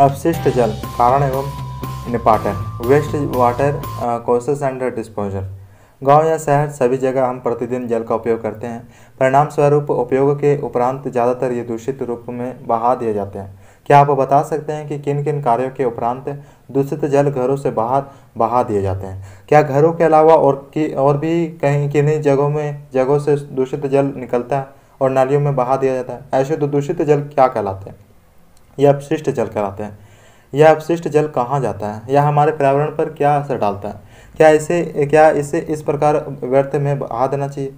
अपशिष्ट जल कारण एवं निपाटन waste water courses and disposal गांव या शहर सभी जगह हम प्रतिदिन जल का उपयोग करते हैं परिणाम स्वरूप उपयोग के उपरांत ज़्यादातर ये दूषित रूप में बहा दिए जाते हैं क्या आप बता सकते हैं कि किन किन कार्यों के उपरांत दूषित जल घरों से बाहर बहा दिए जाते हैं क्या घरों के अलावा और की और भी कहीं किन्हीं जगहों में जगहों से दूषित जल निकलता है और नालियों में बहा दिया जाता है ऐसे तो दूषित जल क्या कहलाते हैं यह अपशिष्ट जल कराते हैं यह अपशिष्ट जल कहाँ जाता है यह हमारे पर्यावरण पर क्या असर डालता है क्या इसे क्या इसे इस प्रकार व्यर्थ में बहा देना चाहिए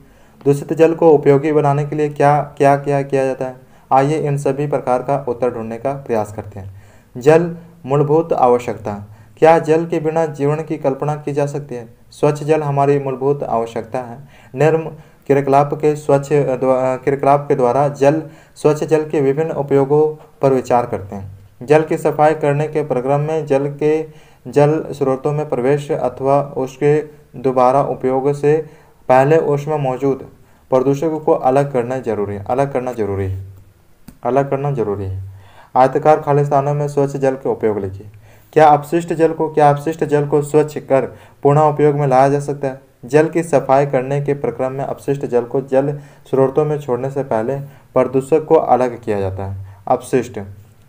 दूषित जल को उपयोगी बनाने के लिए क्या क्या क्या किया जाता है आइए इन सभी प्रकार का उत्तर ढूंढने का प्रयास करते हैं जल मूलभूत आवश्यकता क्या जल के बिना जीवन की कल्पना की जा सकती है स्वच्छ जल हमारी मूलभूत आवश्यकता है निर्म क्रियाकलाप के स्वच्छ क्रियाकलाप के द्वारा जल स्वच्छ जल के विभिन्न उपयोगों पर विचार करते हैं जल की सफाई करने के प्रक्रम में जल के जल स्रोतों में प्रवेश अथवा उसके दोबारा उपयोग से पहले उसमें मौजूद प्रदूषकों को अलग करना जरूरी है अलग करना जरूरी है अलग करना जरूरी है आयतकार खाली स्थानों में स्वच्छ जल के उपयोग लीजिए क्या अपशिष्ट जल को क्या अपशिष्ट जल को स्वच्छ कर पुनः उपयोग में लाया जा सकता है जल की सफाई करने के प्रक्रम में अपशिष्ट जल को जल स्रोतों में छोड़ने से पहले प्रदूषक को अलग किया जाता है अपशिष्ट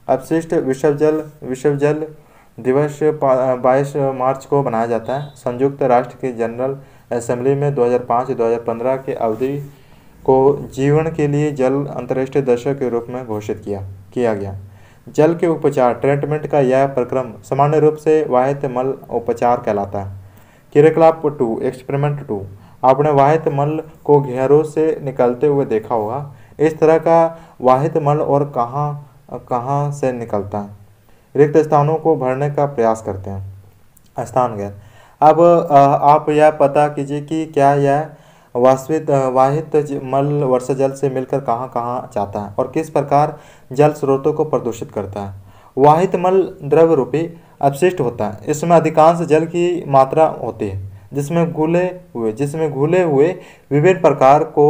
अपशिष्ट विश्व जल विश्व जल दिवस बाईस मार्च को मनाया जाता है संयुक्त राष्ट्र की जनरल असेंबली में 2005-2015 के अवधि को जीवन के लिए जल अंतर्राष्ट्रीय दशक के रूप में घोषित किया किया गया जल के उपचार ट्रीटमेंट का यह प्रक्रम सामान्य रूप से वाहित मल उपचार कहलाता है क्रियाकलाप टू एक्सपेरिमेंट टू आपने वाहित मल को घेरों से निकलते हुए देखा होगा इस तरह का वाहित मल और कहाँ कहाँ से निकलता है रिक्त स्थानों को भरने का प्रयास करते हैं स्थान गैर अब आप यह पता कीजिए कि क्या यह वास्तविक वाहित मल वर्षा जल से मिलकर कहाँ कहाँ जाता है और किस प्रकार जल स्रोतों को प्रदूषित करता है वाहित मल द्रव रूपी अपशिष्ट होता है इसमें अधिकांश जल की मात्रा होती है जिसमें घुले हुए जिसमें घुले हुए विभिन्न प्रकार को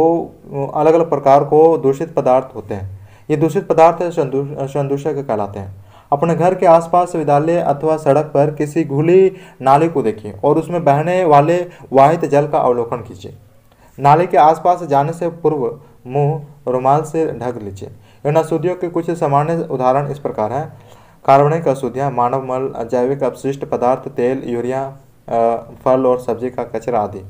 अलग अलग प्रकार को दूषित पदार्थ होते हैं ये दूषित पदार्थ संदूषक कहलाते हैं अपने घर के आसपास विद्यालय अथवा सड़क पर किसी घुली नाले को देखिए और उसमें बहने वाले वाहित जल का अवलोकन कीजिए नाले के आसपास जाने से पूर्व मुंह रुमाल से ढक लीजिए इन अशुद्धियों के कुछ सामान्य उदाहरण इस प्रकार हैं कार्बनिक अशुद्धियाँ मानव मल जैविक अपशिष्ट पदार्थ तेल यूरिया फल और सब्जी का कचरा आदि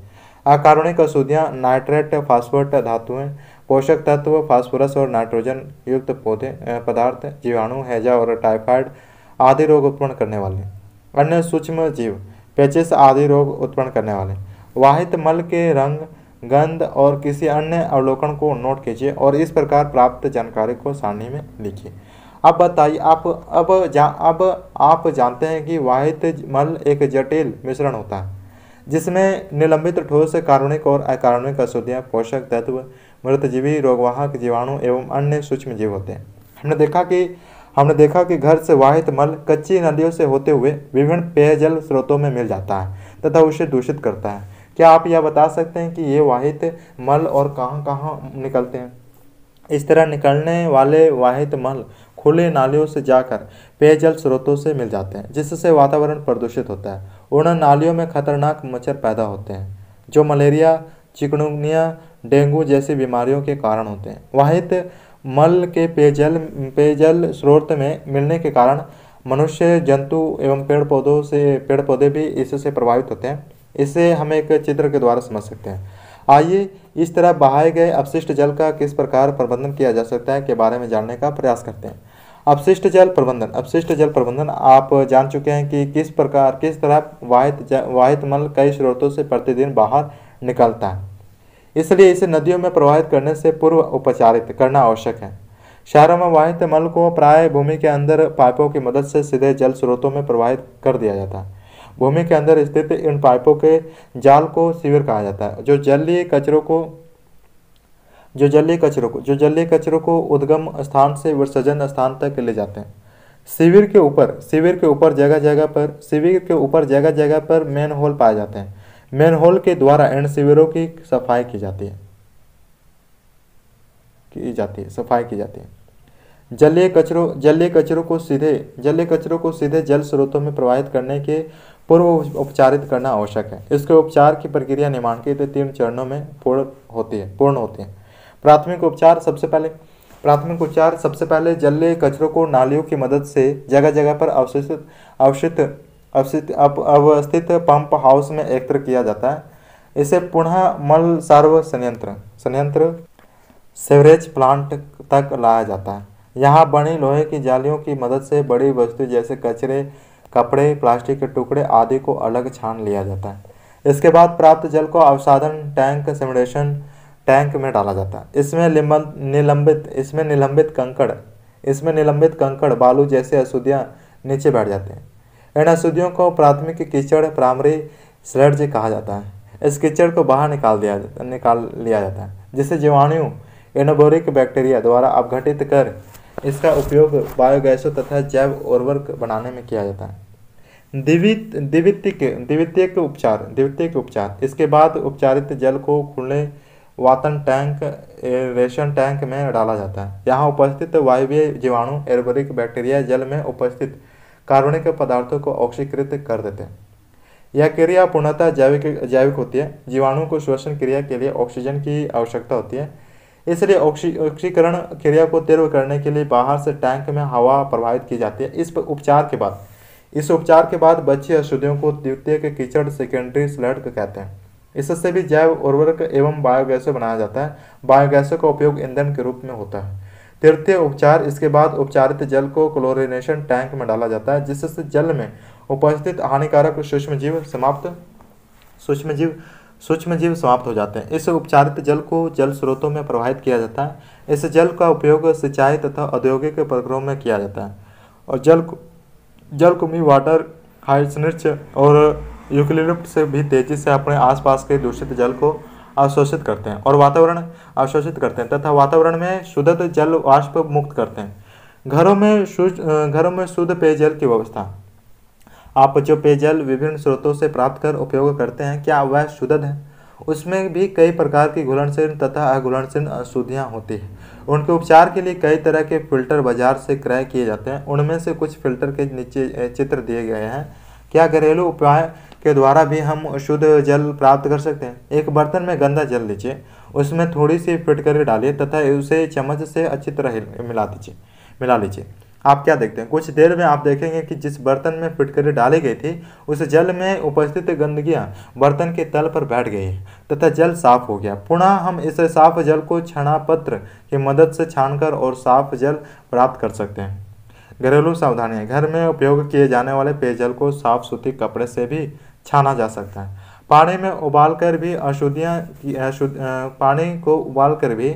अकार्बनिक अशुद्धियाँ नाइट्रेट फास्फोरेट धातुएं पोषक तत्व फास्फोरस और नाइट्रोजन युक्त पौधे पदार्थ जीवाणु हैजा और टाइफाइड आदि रोग उत्पन्न करने वाले अन्य सूक्ष्म जीव पेचिस आदि रोग उत्पन्न करने वाले वाहित मल के रंग गंध और किसी अन्य अवलोकन को नोट कीजिए और इस प्रकार प्राप्त जानकारी को सारणी में लिखिए अब बताइए आप अब जा अब आप जानते हैं कि वाहित मल एक जटिल मिश्रण होता है जिसमें निलंबित ठोस कार्बनिक और अकार्बनिक अशुद्धियाँ पोषक तत्व मृतजीवी रोगवाहक जीवाणु एवं अन्य सूक्ष्म जीव होते हैं हमने देखा कि हमने देखा कि घर से वाहित मल कच्ची नदियों से होते हुए विभिन्न पेयजल स्रोतों में मिल जाता है तथा उसे दूषित करता है क्या आप यह बता सकते हैं कि ये वाहित मल और कहाँ कहाँ निकलते हैं इस तरह निकलने वाले वाहित मल खुले नालियों से जाकर पेयजल स्रोतों से मिल जाते हैं जिससे वातावरण प्रदूषित होता है उन नालियों में खतरनाक मच्छर पैदा होते हैं जो मलेरिया चिकनुनिया डेंगू जैसी बीमारियों के कारण होते हैं वाहित मल के पेयजल पेयजल स्रोत में मिलने के कारण मनुष्य जंतु एवं पेड़ पौधों से पेड़ पौधे भी इससे प्रभावित होते हैं इसे हम एक चित्र के द्वारा समझ सकते हैं आइए इस तरह बहाए गए अपशिष्ट जल का किस प्रकार प्रबंधन किया जा सकता है के बारे में जानने का प्रयास करते हैं अपशिष्ट जल प्रबंधन अपशिष्ट जल प्रबंधन आप जान चुके हैं कि किस प्रकार किस तरह वाहित वाहित मल कई स्रोतों से प्रतिदिन बाहर निकलता है इसलिए इसे नदियों में प्रवाहित करने से पूर्व उपचारित करना आवश्यक है शहरों में वाहित मल को प्राय भूमि के अंदर पाइपों की मदद से सीधे जल स्रोतों में प्रवाहित कर दिया जाता है भूमि के अंदर स्थित इन पाइपों के जाल को शिविर कहा जाता है जो जलीय कचरों को जो जलीय कचरों को जो जलीय कचरों को उद्गम स्थान से विसर्जन स्थान तक ले जाते हैं शिविर के ऊपर शिविर के ऊपर जगह जगह पर शिविर के ऊपर जगह जगह पर मेन होल पाए जाते हैं मेन होल के द्वारा इन शिविरों की सफाई की जाती है की जाती है सफाई की जाती है जलीय कचरों जलीय कचरों को सीधे जलीय कचरों को सीधे जल स्रोतों में प्रवाहित करने के पूर्व उपचारित करना आवश्यक है इसके उपचार की प्रक्रिया निर्माण के तीन चरणों में पूर्ण होती है पूर्ण होती है प्राथमिक उपचार सबसे पहले प्राथमिक उपचार सबसे पहले जले कचरों को नालियों की मदद से जगह जगह पर अवशोषित अवशित अवस्थित अवस्थित पंप हाउस में एकत्र किया जाता है इसे पुनः मल सार्व संयंत्र संयंत्र सेवरेज प्लांट तक लाया जाता है यहाँ बनी लोहे की जालियों की मदद से बड़ी वस्तु जैसे कचरे कपड़े प्लास्टिक के टुकड़े आदि को अलग छान लिया जाता है इसके बाद प्राप्त जल को अवसाधन टैंक सिमुलेशन टैंक में डाला जाता है इसमें निलंबित इसमें निलंबित कंकड़ इसमें निलंबित कंकड़ बालू जैसे अशुद्धियाँ नीचे बैठ जाते हैं इन अशुद्धियों को प्राथमिक कीचड़ प्राइमरी स्लर्ज कहा जाता है इस कीचड़ को बाहर निकाल दिया निकाल लिया जाता है जिसे जीवाणु एनोबोरिक बैक्टीरिया द्वारा अपघटित कर इसका उपयोग बायोगैसों तथा जैव उर्वरक बनाने में किया जाता है दिवित दिवित्य द्वितीय उपचार द्वितीय उपचार इसके बाद उपचारित जल को खुले वातन टैंक रेशन टैंक में डाला जाता है यहाँ उपस्थित वायवीय जीवाणु एरबरिक बैक्टीरिया जल में उपस्थित कार्बनिक पदार्थों को ऑक्सीकृत कर देते हैं यह क्रिया पूर्णतः जैविक जैविक होती है जीवाणु को श्वसन क्रिया के लिए ऑक्सीजन की आवश्यकता होती है इसलिए ऑक्सी ऑक्सीकरण क्रिया को तीव्र करने के लिए बाहर से टैंक में हवा प्रभावित की जाती है इस उपचार के बाद इस उपचार के बाद बच्चे अशुद्धियों को द्वितीय के कीचड़ सेकेंडरी स्लड कहते हैं इससे भी जैव उर्वरक एवं बायोगैसों बनाया जाता है बायोगैसों का उपयोग ईंधन के रूप में होता है तृतीय उपचार इसके बाद उपचारित जल को क्लोरिनेशन टैंक में डाला जाता है जिससे जल में उपस्थित हानिकारक सूक्ष्म जीव समाप्त सूक्ष्म जीव सूक्ष्म जीव समाप्त हो जाते हैं इस उपचारित जल को जल स्रोतों में प्रवाहित किया जाता है इस जल का उपयोग सिंचाई तथा औद्योगिक प्रक्रमों में किया जाता है और जल को जल वाटर हाइसनिर्च और यूक्लिप्ट से भी तेजी से अपने आसपास के दूषित जल को अवशोषित करते हैं और वातावरण अवशोषित करते हैं तथा वातावरण में शुद्ध जल वाष्प मुक्त करते हैं घरों में शुद्ध घरों में शुद्ध पेयजल की व्यवस्था आप जो पेयजल विभिन्न स्रोतों से प्राप्त कर उपयोग करते हैं क्या वह शुद्ध है उसमें भी कई प्रकार की घुलनशील तथा अघुलनशील अशुद्धियाँ होती हैं उनके उपचार के लिए कई तरह के फिल्टर बाजार से क्रय किए जाते हैं उनमें से कुछ फिल्टर के नीचे चित्र दिए गए हैं क्या घरेलू उपाय के द्वारा भी हम शुद्ध जल प्राप्त कर सकते हैं एक बर्तन में गंदा जल लीजिए उसमें थोड़ी सी फिटकरी डालिए तथा उसे चम्मच से अच्छी तरह मिला दीजिए मिला लीजिए आप क्या देखते हैं कुछ देर में आप देखेंगे कि जिस बर्तन में फिटकरी डाली गई थी उस जल में उपस्थित गंदगियाँ बर्तन के तल पर बैठ गई तथा जल साफ हो गया पुनः हम इस साफ जल को पत्र की मदद से छानकर और साफ जल प्राप्त कर सकते हैं घरेलू सावधानियाँ घर में उपयोग किए जाने वाले पेयजल को साफ सुथरी कपड़े से भी छाना जा सकता है पानी में उबालकर भी अशुद्धियाँ पानी को उबालकर भी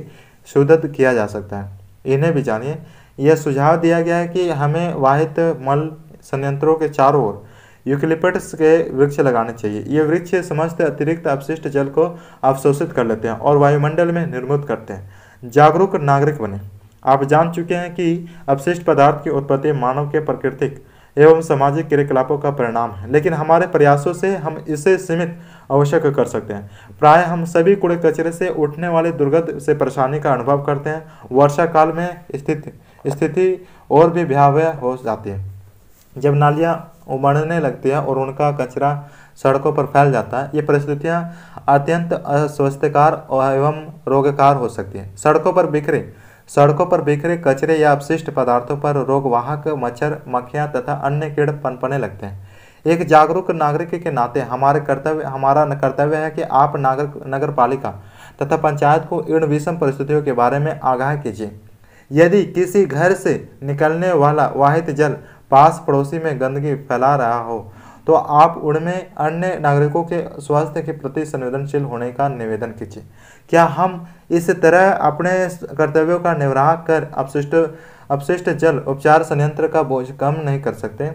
शुद्ध किया जा सकता है इन्हें भी जानिए यह सुझाव दिया गया है कि हमें वाहित मल संयंत्रों के चारों ओर यूक्लिप्टस के वृक्ष लगाने चाहिए ये वृक्ष समस्त अतिरिक्त अपशिष्ट जल को अवशोषित कर लेते हैं और वायुमंडल में निर्मित करते हैं जागरूक नागरिक बने आप जान चुके हैं कि अपशिष्ट पदार्थ की उत्पत्ति मानव के प्राकृतिक एवं सामाजिक क्रियाकलापों का परिणाम है लेकिन हमारे प्रयासों से हम इसे सीमित आवश्यक कर सकते हैं प्राय हम सभी कूड़े कचरे से उठने वाले दुर्गंध से परेशानी का अनुभव करते हैं वर्षा काल में स्थिति स्थिति और भी भयावह हो जाती है जब नालियाँ उमड़ने लगती हैं और उनका कचरा सड़कों पर फैल जाता है ये परिस्थितियाँ अत्यंत अस्वस्थकार एवं रोगकार हो सकती हैं सड़कों पर बिखरे सड़कों पर बिखरे कचरे या अपशिष्ट पदार्थों पर रोगवाहक मच्छर मक्खियाँ तथा अन्य कीड़ पनपने लगते हैं एक जागरूक नागरिक के नाते हमारे कर्तव्य हमारा कर्तव्य है कि आप नागर नगर पालिका तथा पंचायत को इन विषम परिस्थितियों के बारे में आगाह कीजिए यदि किसी घर से निकलने वाला वाहित जल पास पड़ोसी में गंदगी फैला रहा हो तो आप उनमें अन्य नागरिकों के स्वास्थ्य के प्रति संवेदनशील होने का निवेदन कीजिए क्या हम इस तरह अपने कर्तव्यों का निर्वाह कर अपशिष्ट अपशिष्ट जल उपचार संयंत्र का बोझ कम नहीं कर सकते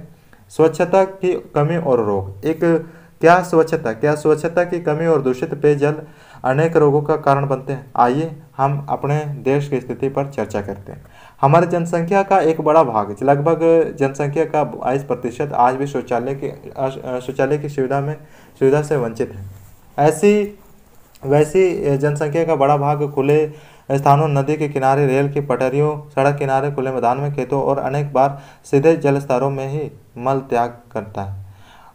स्वच्छता की कमी और रोग एक क्या स्वच्छता क्या स्वच्छता की कमी और दूषित पेयजल अनेक रोगों का कारण बनते हैं आइए हम अपने देश की स्थिति पर चर्चा करते हैं हमारे जनसंख्या का एक बड़ा भाग लगभग जनसंख्या का बाईस प्रतिशत आज भी शौचालय के शौचालय की सुविधा में सुविधा से वंचित है ऐसी वैसी जनसंख्या का बड़ा भाग खुले स्थानों नदी के किनारे रेल की पटरियों सड़क किनारे खुले मैदान में खेतों और अनेक बार सीधे जल स्तरों में ही मल त्याग करता है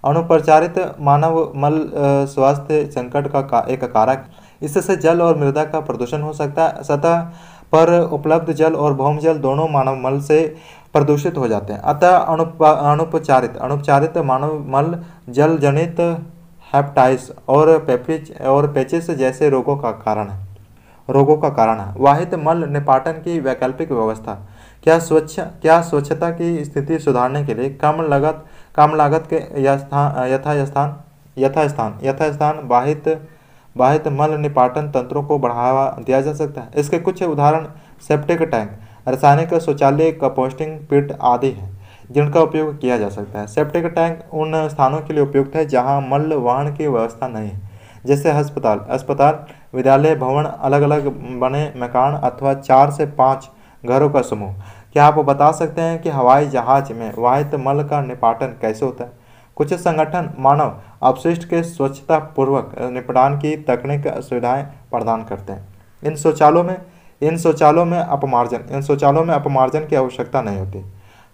अनुप्रचारित मानव मल स्वास्थ्य संकट का, का एक कारक इससे जल और मृदा का प्रदूषण हो सकता है सतह पर उपलब्ध जल और भौम जल दोनों मानव मल से प्रदूषित हो जाते हैं अतः अनुपचारित अनुपचारित मानव मल जल जनित हेप्टाइस और पेफिच और पेचिस जैसे रोगों का कारण है रोगों का कारण है वाहित मल निपाटन की वैकल्पिक व्यवस्था क्या स्वच्छ क्या स्वच्छता की स्थिति सुधारने के लिए कम लागत कम लागत के यथास्थान यथास्थान यथास्थान वाहित बाहित मल निपाटन तंत्रों को बढ़ावा दिया जा सकता है इसके कुछ उदाहरण सेप्टिक टैंक रासायनिक शौचालय कंपोस्टिंग पिट आदि हैं जिनका उपयोग किया जा सकता है सेप्टिक टैंक उन स्थानों के लिए उपयुक्त है जहाँ मल वाहन की व्यवस्था नहीं है जैसे अस्पताल अस्पताल विद्यालय भवन अलग अलग बने मकान अथवा चार से पाँच घरों का समूह क्या आप बता सकते हैं कि हवाई जहाज़ में वाहित मल का निपाटन कैसे होता है कुछ संगठन मानव अपशिष्ट के स्वच्छता पूर्वक निपटान की तकनीक सुविधाएं प्रदान करते हैं इन शौचालयों में इन शौचालयों में अपमार्जन इन शौचालयों में अपमार्जन की आवश्यकता नहीं होती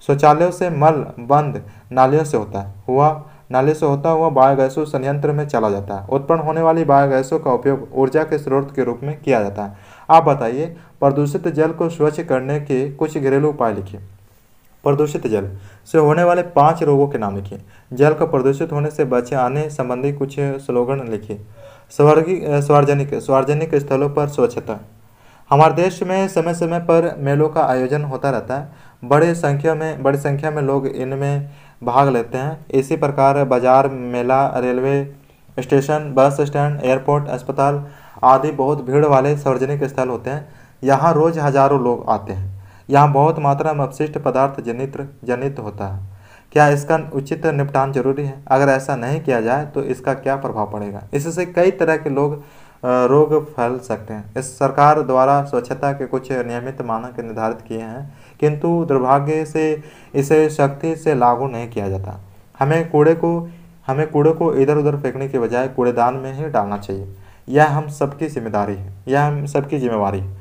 शौचालयों से मल बंद नालियों से होता है हुआ नाले से होता हुआ बायोगैसों संयंत्र में चला जाता है उत्पन्न होने वाली बायोगैसों का उपयोग ऊर्जा के स्रोत के रूप में किया जाता है आप बताइए प्रदूषित जल को स्वच्छ करने के कुछ घरेलू उपाय लिखिए प्रदूषित जल से होने वाले पांच रोगों के नाम लिखे जल का प्रदूषित होने से बचे आने संबंधी कुछ स्लोगन लिखे स्वर्गी सार्वजनिक सार्वजनिक स्थलों पर स्वच्छता हमारे देश में समय समय पर मेलों का आयोजन होता रहता है बड़े संख्या में बड़ी संख्या में लोग इनमें भाग लेते हैं इसी प्रकार बाजार मेला railway station bus stand airport अस्पताल आदि बहुत भीड़ वाले सार्वजनिक स्थल होते हैं यहाँ रोज़ हजारों लोग आते हैं यहाँ बहुत मात्रा में अपशिष्ट पदार्थ जनित जनित होता है क्या इसका उचित निपटान जरूरी है अगर ऐसा नहीं किया जाए तो इसका क्या प्रभाव पड़ेगा इससे कई तरह के लोग रोग फैल सकते हैं इस सरकार द्वारा स्वच्छता के कुछ नियमित मानक निर्धारित किए हैं किंतु दुर्भाग्य से इसे सख्ती से लागू नहीं किया जाता हमें कूड़े को हमें कूड़े को इधर उधर फेंकने के बजाय कूड़ेदान में ही डालना चाहिए यह हम सबकी जिम्मेदारी है यह हम सबकी जिम्मेवारी है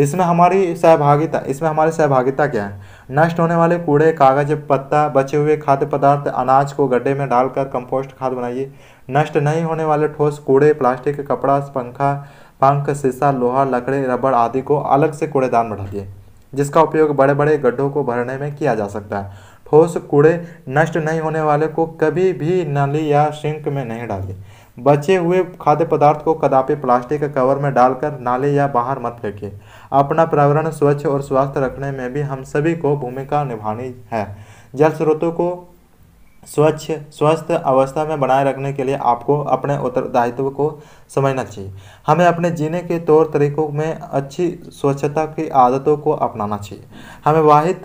इसमें हमारी सहभागिता इसमें हमारी सहभागिता क्या है नष्ट होने वाले कूड़े कागज पत्ता बचे हुए खाद्य पदार्थ अनाज को गड्ढे में डालकर कंपोस्ट खाद बनाइए नष्ट नहीं होने वाले ठोस कूड़े प्लास्टिक कपड़ा पंखा पंख शीशा लोहा लकड़ी रबड़ आदि को अलग से कूड़ेदान में डालिए जिसका उपयोग बड़े बड़े गड्ढों को भरने में किया जा सकता है ठोस कूड़े नष्ट नहीं होने वाले को कभी भी नली या सिंक में नहीं डालिए बचे हुए खाद्य पदार्थ को कदापि प्लास्टिक के कवर में डालकर नाले या बाहर मत फेंके अपना पर्यावरण स्वच्छ और स्वास्थ्य रखने में भी हम सभी को भूमिका निभानी है जल स्रोतों को स्वच्छ स्वस्थ अवस्था में बनाए रखने के लिए आपको अपने उत्तरदायित्व को समझना चाहिए हमें अपने जीने के तौर तरीकों में अच्छी स्वच्छता की आदतों को अपनाना चाहिए हमें वाहित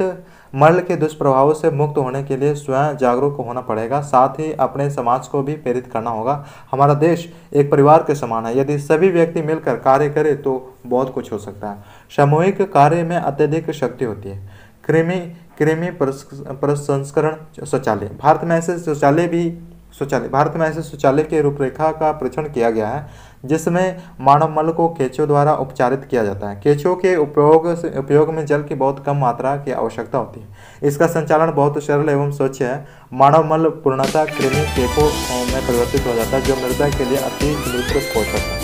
मल के दुष्प्रभावों से मुक्त होने के लिए स्वयं जागरूक होना पड़ेगा साथ ही अपने समाज को भी प्रेरित करना होगा हमारा देश एक परिवार के समान है यदि सभी व्यक्ति मिलकर कार्य करें तो बहुत कुछ हो सकता है सामूहिक कार्य में अत्यधिक शक्ति होती है कृमि कृमि प्रसंस्करण शौचालय भारत में ऐसे शौचालय भी शौचालय भारत में ऐसे शौचालय के रूपरेखा का परीक्षण किया गया है जिसमें मानव मल को केचो द्वारा उपचारित किया जाता है केचो के उपयोग उपयोग में जल की बहुत कम मात्रा की आवश्यकता होती है इसका संचालन बहुत सरल एवं स्वच्छ है मानव मल पूर्णता कृमि केकों में परिवर्तित हो जाता है जो मृदा के लिए अति निकृष्ट पोषक है